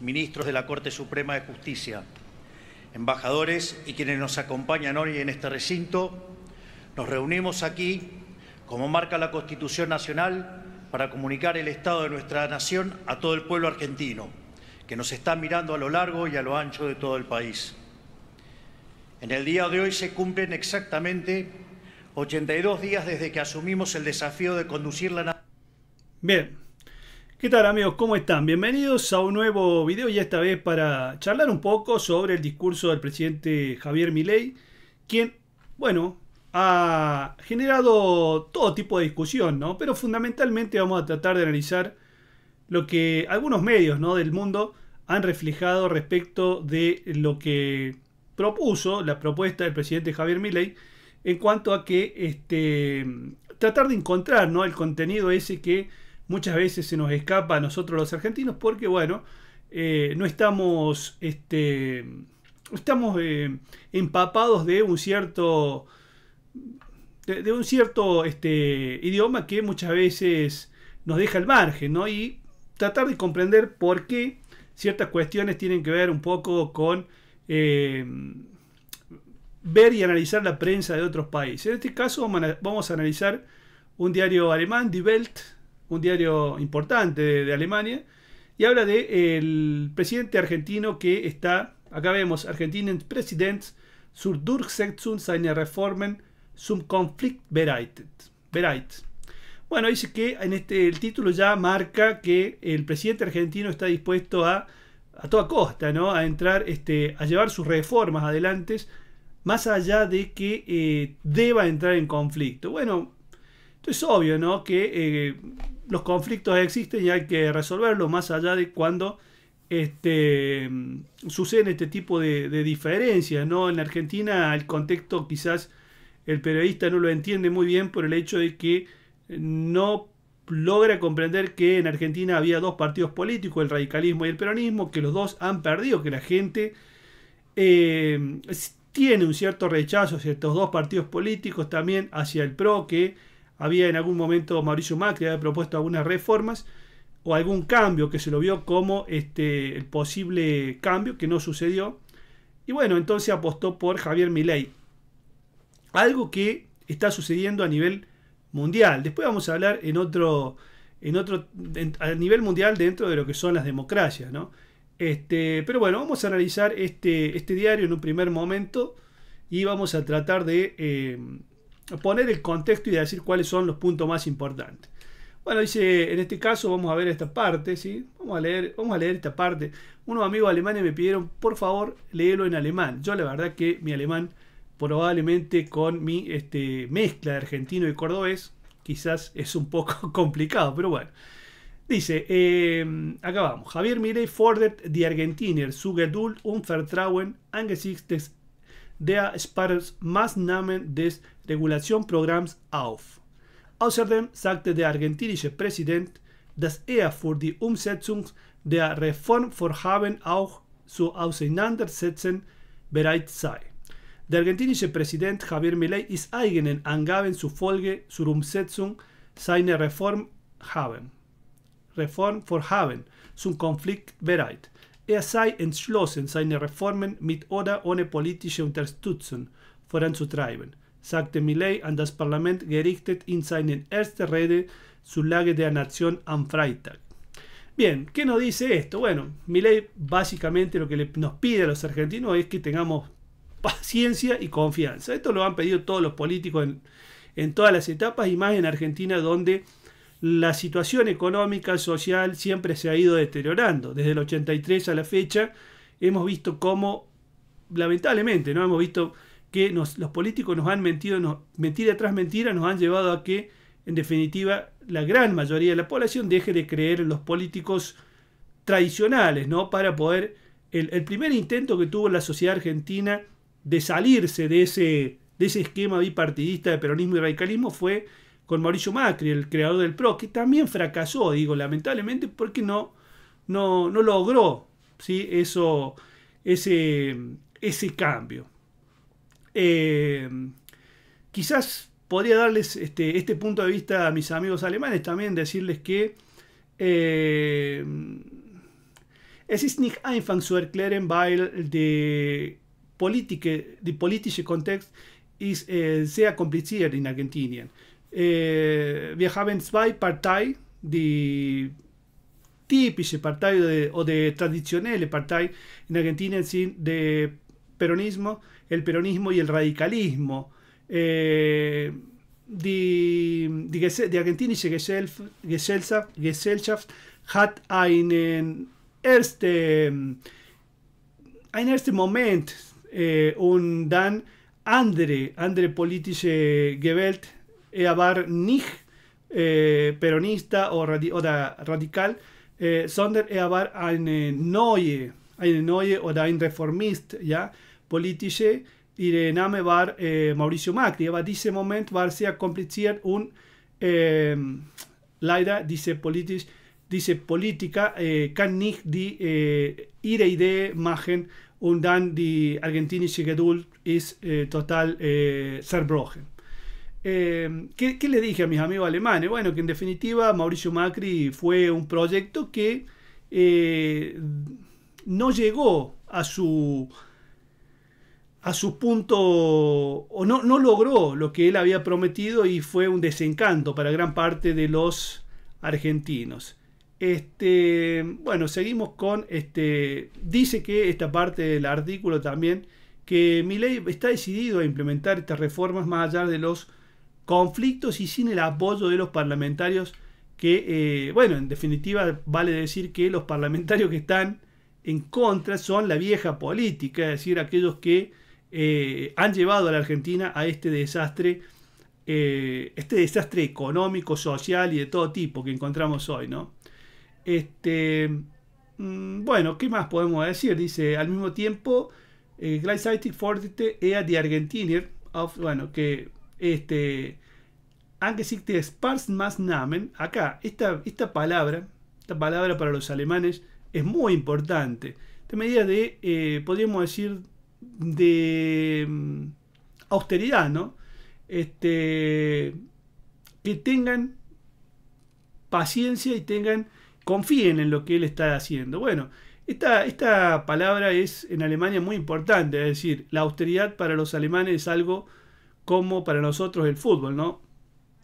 ministros de la Corte Suprema de Justicia, embajadores y quienes nos acompañan hoy en este recinto, nos reunimos aquí, como marca la Constitución Nacional, para comunicar el estado de nuestra nación a todo el pueblo argentino, que nos está mirando a lo largo y a lo ancho de todo el país. En el día de hoy se cumplen exactamente 82 días desde que asumimos el desafío de conducir la nación. Bien, ¿Qué tal amigos? ¿Cómo están? Bienvenidos a un nuevo video y esta vez para charlar un poco sobre el discurso del presidente Javier Milei, quien, bueno, ha generado todo tipo de discusión, ¿no? Pero fundamentalmente vamos a tratar de analizar lo que algunos medios ¿no? del mundo han reflejado respecto de lo que propuso la propuesta del presidente Javier Milei en cuanto a que este, tratar de encontrar ¿no? el contenido ese que muchas veces se nos escapa a nosotros los argentinos porque, bueno, eh, no estamos, este, estamos eh, empapados de un cierto, de, un cierto este, idioma que muchas veces nos deja al margen, ¿no? Y tratar de comprender por qué ciertas cuestiones tienen que ver un poco con eh, ver y analizar la prensa de otros países. En este caso vamos a analizar un diario alemán, Die Welt, un diario importante de, Alemania, y habla del de, el presidente argentino que está, acá vemos, Argentinen President zur Durchsetzung seiner Reformen zum Konflikt bereitet. Bueno, dice que en este, el título ya marca que el presidente argentino está dispuesto a, a toda costa, ¿no? A entrar, este, a llevar sus reformas adelante, más allá de que eh, deba entrar en conflicto. Bueno, esto es obvio, ¿no? Que eh, los conflictos existen y hay que resolverlos más allá de cuando este, suceden este tipo de, diferencias. ¿no? En Argentina el contexto quizás el periodista no lo entiende muy bien por el hecho de que no logra comprender que en Argentina había dos partidos políticos, el radicalismo y el peronismo, que los dos han perdido, que la gente eh, tiene un cierto rechazo hacia estos dos partidos políticos, también hacia el PRO, que había en algún momento Mauricio Macri había propuesto algunas reformas o algún cambio que se lo vio como este, el posible cambio que no sucedió. Y bueno, entonces apostó por Javier Milei. Algo que está sucediendo a nivel mundial. Después vamos a hablar en otro, en otro a nivel mundial dentro de lo que son las democracias, ¿no? Este, pero bueno, vamos a analizar este, este diario en un primer momento y vamos a tratar de eh, poner el contexto y decir cuáles son los puntos más importantes. Bueno, dice, en este caso vamos a ver esta parte, ¿sí? Vamos a leer, vamos a leer esta parte. Unos amigos alemanes me pidieron, por favor, léelo en alemán. Yo la verdad que mi alemán, probablemente con mi este, mezcla de argentino y cordobés, quizás es un poco complicado, pero bueno. Dice, eh, acá vamos. Javier Mirey fordert die Argentiner su Geduld und Vertrauen angesichts der más namen des Regulationsprogramms auf. Außerdem sagte der argentinische Präsident, dass er für die Umsetzung der Reformvorhaben auch zu auseinandersetzen bereit sei. Der argentinische Präsident Javier Milei ist eigenen Angaben zufolge zur Umsetzung seiner Reformhaben, Reformvorhaben zum Konflikt bereit. Er sei entschlossen, seine Reformen mit oder ohne politische Unterstützung voranzutreiben. sagte Milley an das Parlament gerichtet in seiner Rede zur Lage der Nation am Freitag. Bien, ¿qué nos dice esto? Bueno, mi ley, básicamente lo que nos pide a los argentinos es que tengamos paciencia y confianza. Esto lo han pedido todos los políticos en, en todas las etapas y más en Argentina donde la situación económica, social siempre se ha ido deteriorando. Desde el 83 a la fecha hemos visto cómo, lamentablemente, ¿no? hemos visto que los políticos nos han mentido, mentira tras mentira, nos han llevado a que, en definitiva, la gran mayoría de la población deje de creer en los políticos tradicionales, ¿no? Para poder, el, primer intento que tuvo la sociedad argentina de salirse de ese, de ese esquema bipartidista de peronismo y radicalismo fue con Mauricio Macri, el creador del PRO, que también fracasó, digo, lamentablemente, porque no, no, no logró ¿sí? Eso, ese, ese cambio. Eh, quizás podría darles este, este, punto de vista a mis amigos alemanes también, decirles que eh, es ist nicht einfach zu erklären, weil de Politike, die politische Kontext ist äh, sehr kompliziert in Argentinien. Eh, wir haben zwei Parteien, die Partei o de tradicionales Partei in Argentina, sin de peronismo, el peronismo y el radicalismo. Eh, die, die, argentinische Gesellschaft, Gesellschaft hat einen ersten, einen este Moment eh, und dann andere, andere politische Gewalt, er war nicht eh, peronista o oder radikal, eh, sondern er war eine neue, eine neue oder ein Reformist, ja, y irename va eh, Mauricio Macri. va dice moment a ser kompliziert un eh, Laida dice politisch dice política eh, kann nicht die eh, ihre Idee machen und dann die argentinische Geduld eh, total zerbrochen. Eh, ehm, ¿qué, ¿Qué le dije a mis amigos alemanes? Bueno, que en definitiva Mauricio Macri fue un proyecto que no llegó a su a su punto, o no, no logró lo que él había prometido y fue un desencanto para gran parte de los argentinos. Este, bueno, seguimos con, este, dice que esta parte del artículo también, que ley está decidido a implementar estas reformas más allá de los conflictos y sin el apoyo de los parlamentarios que, eh, bueno, en definitiva vale decir que los parlamentarios que están en contra son la vieja política, es decir, aquellos que eh, han llevado a la Argentina a este desastre, eh, este desastre económico, social y de todo tipo que encontramos hoy, ¿no? Este, mm, bueno, ¿qué más podemos decir? Dice, al mismo tiempo, eh, Gleichzeitig forderte er die Argentinier, bueno, que este, aunque acá, esta, esta palabra, esta palabra para los alemanes es muy importante. de medida de, podríamos decir, de mm, austeridad, ¿no? Este, que tengan paciencia y tengan, confíen en lo que él está haciendo. Bueno, esta, esta palabra es en Alemania muy importante, es decir, la austeridad para los alemanes es algo como para nosotros el fútbol, ¿no?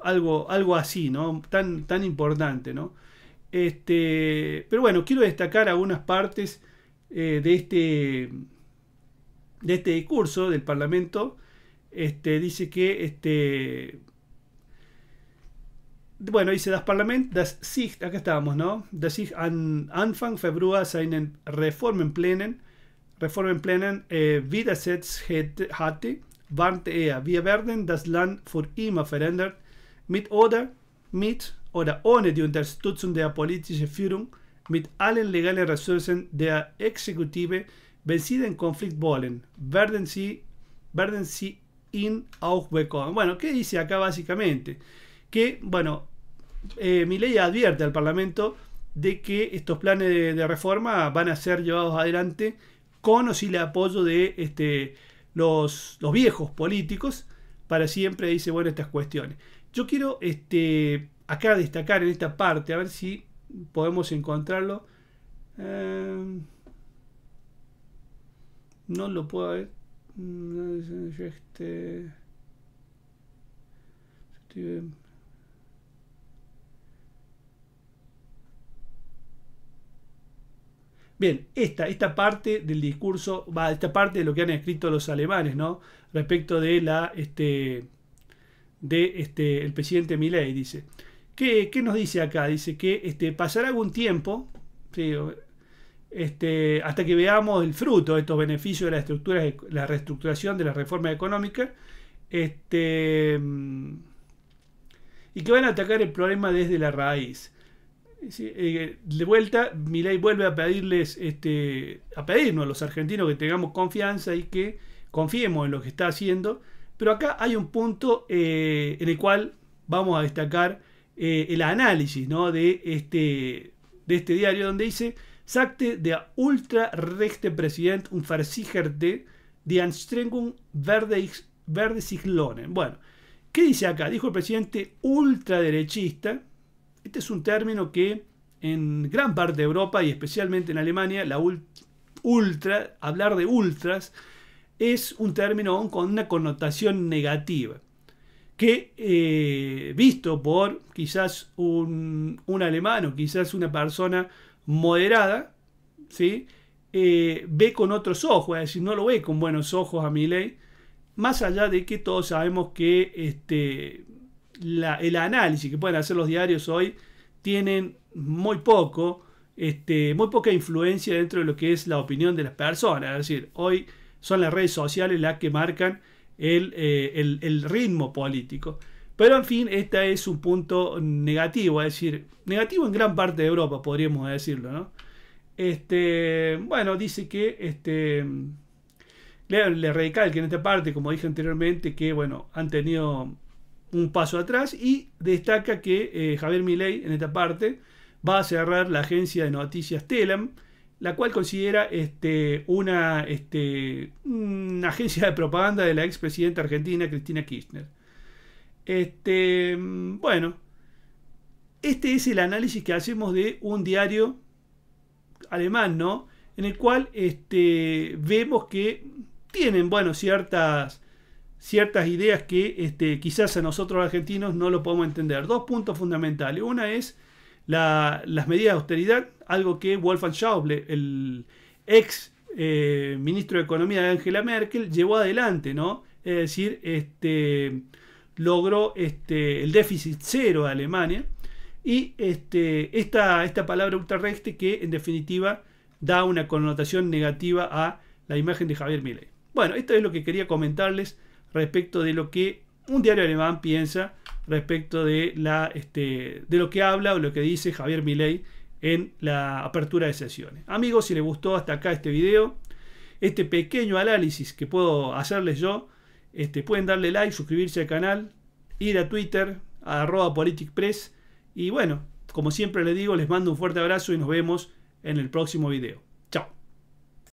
Algo, algo así, ¿no? Tan, tan importante, ¿no? Este, pero bueno, quiero destacar algunas partes eh, de este de este discurso del Parlamento este, dice que este, bueno, dice, das Parlament, das Sicht, acá estábamos, ¿no? Das Sicht an Anfang Februar seinen Reformenplänen, Reformenplänen äh, eh, widersetzt hatte, warnte er, wir werden das Land für immer verändern, mit oder, mit oder ohne die Unterstützung der politischen Führung, mit allen legalen Ressourcen der Exekutive, vencida en conflict volen verden si in auch Bueno, ¿qué dice acá básicamente? Que, bueno, eh, mi ley advierte al Parlamento de que estos planes de, reforma van a ser llevados adelante con o sin el apoyo de este, los, viejos políticos para siempre, dice, bueno, estas cuestiones. Yo quiero este, acá destacar en esta parte, a ver si podemos encontrarlo. Eh, no lo puedo ver. Mm, este. Bien, esta, esta parte del discurso, va, esta parte de lo que han escrito los alemanes, ¿no? Respecto de la, este, de este, el presidente Milei, dice. ¿Qué, ¿Qué, nos dice acá? Dice que este, pasará algún tiempo, ¿sí? Este, hasta que veamos el fruto de estos beneficios de la, estructura, la reestructuración de la reforma económica, este, y que van a atacar el problema desde la raíz. Eh, de vuelta, Milei vuelve a pedirles, este, a pedirnos a los argentinos que tengamos confianza y que confiemos en lo que está haciendo, pero acá hay un punto eh, en el cual vamos a destacar eh, el análisis de, este, de este diario donde dice sagte der presidente un und de de Anstrengung verde Bueno, ¿qué dice acá? Dijo el presidente ultraderechista. Este es un término que en gran parte de Europa y especialmente en Alemania, la ultra, hablar de ultras, es un término con una connotación negativa que eh, visto por quizás un, un alemán o quizás una persona moderada, ¿sí? Eh, ve con otros ojos, es decir, no lo ve con buenos ojos a ley, más allá de que todos sabemos que este, el análisis que pueden hacer los diarios hoy tienen muy poco, este, muy poca influencia dentro de lo que es la opinión de las personas, es decir, hoy son las redes sociales las que marcan el, eh, el ritmo político. Pero en fin, este es un punto negativo, es decir, negativo en gran parte de Europa, podríamos decirlo, ¿no? Este, bueno, dice que este, le, le que en esta parte, como dije anteriormente, que bueno, han tenido un paso atrás y destaca que eh, Javier Milei en esta parte va a cerrar la agencia de noticias Telam, la cual considera este, una, este, una agencia de propaganda de la expresidenta argentina Cristina Kirchner. Este, mm, bueno, este es el análisis que hacemos de un diario alemán, ¿no? En el cual este, vemos que tienen, bueno, ciertas, ciertas ideas que este, quizás a nosotros argentinos no lo podemos entender. Dos puntos fundamentales. Una es las medidas de austeridad, algo que Wolfgang Schauble, el ex eh, ministro de Economía de Angela Merkel, llevó adelante, ¿no? Es decir, este logró este, el déficit cero de Alemania. Y este, esta, esta palabra ultrarrestre que en definitiva da una connotación negativa a la imagen de Javier Milei. Bueno, esto es lo que quería comentarles respecto de lo que un diario alemán piensa respecto de, la, este, de lo que habla o lo que dice Javier Milei en la apertura de sesiones. Amigos, si les gustó hasta acá este video, este pequeño análisis que puedo hacerles yo este, pueden darle like, suscribirse al canal, ir a Twitter, a arroba Y bueno, como siempre les digo, les mando un fuerte abrazo y nos vemos en el próximo video.